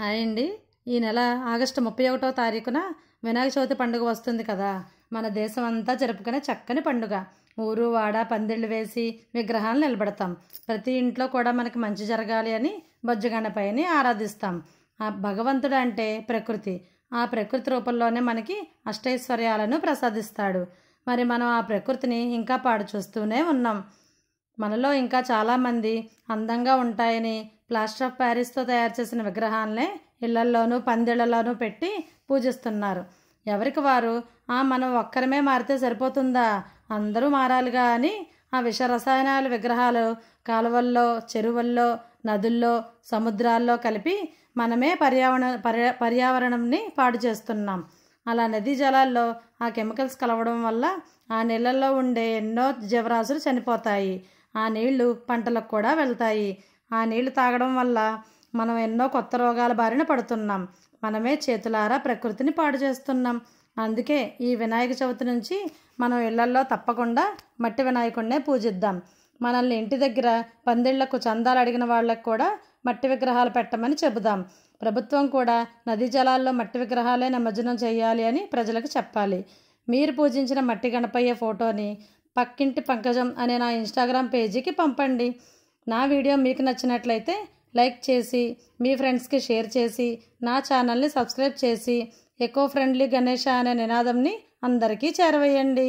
hi అండి ఈ నెల ఆగస్టు ముప్పై ఒకటో తారీఖున వినాయక చవితి పండుగ వస్తుంది కదా మన దేశం అంతా జరుపుకునే చక్కని పండుగ ఊరు వాడ పందిళ్ళు వేసి విగ్రహాలు నిలబెడతాం ప్రతి ఇంట్లో కూడా మనకి మంచి జరగాలి అని బొజ్జగణపైని ఆరాధిస్తాం ఆ భగవంతుడు అంటే ప్రకృతి ఆ ప్రకృతి రూపంలోనే మనకి అష్టైశ్వర్యాలను ప్రసాదిస్తాడు మరి మనం ఆ ప్రకృతిని ఇంకా పాడు చూస్తూనే ఉన్నాం మనలో ఇంకా చాలామంది అందంగా ఉంటాయని ప్లాస్టర్ ఆఫ్ ప్యారిస్తో తయారు చేసిన విగ్రహాలనే ఇళ్లల్లోనూ పందిళ్లలోనూ పెట్టి పూజిస్తున్నారు ఎవరికి వారు ఆ మనం ఒక్కరమే మారితే సరిపోతుందా అందరూ మారాలిగా అని ఆ విష రసాయనాల విగ్రహాలు కాలువల్లో చెరువుల్లో నదుల్లో సముద్రాల్లో కలిపి మనమే పర్యావరణ పర్యా పర్యావరణంని పాడు చేస్తున్నాం అలా నదీ జలాల్లో ఆ కెమికల్స్ కలవడం వల్ల ఆ నీళ్ళల్లో ఉండే ఎన్నో జీవరాశులు చనిపోతాయి ఆ నీళ్లు పంటలకు కూడా వెళ్తాయి ఆ నీళ్లు తాగడం వల్ల మనం ఎన్నో కొత్త రోగాల బారిన పడుతున్నాం మనమే చేతులారా ప్రకృతిని పాడు చేస్తున్నాం అందుకే ఈ వినాయక చవితి నుంచి మనం ఇళ్లల్లో తప్పకుండా మట్టి వినాయకుడినే పూజిద్దాం మనల్ని ఇంటి దగ్గర పందిళ్లకు చందాలు అడిగిన వాళ్ళకు కూడా మట్టి విగ్రహాలు పెట్టమని చెబుదాం ప్రభుత్వం కూడా నదీ జలాల్లో మట్టి విగ్రహాలే నిమజ్జనం చేయాలి అని ప్రజలకు చెప్పాలి మీరు పూజించిన మట్టి గణపయ్య ఫోటోని పక్కింటి పంకజం అనే నా ఇన్స్టాగ్రామ్ పేజీకి పంపండి నా వీడియో మీకు నచ్చినట్లయితే లైక్ చేసి మీ ఫ్రెండ్స్కి షేర్ చేసి నా ఛానల్ని సబ్స్క్రైబ్ చేసి ఎకో ఫ్రెండ్లీ గణేష అనే నినాదంని అందరికీ చేరవేయండి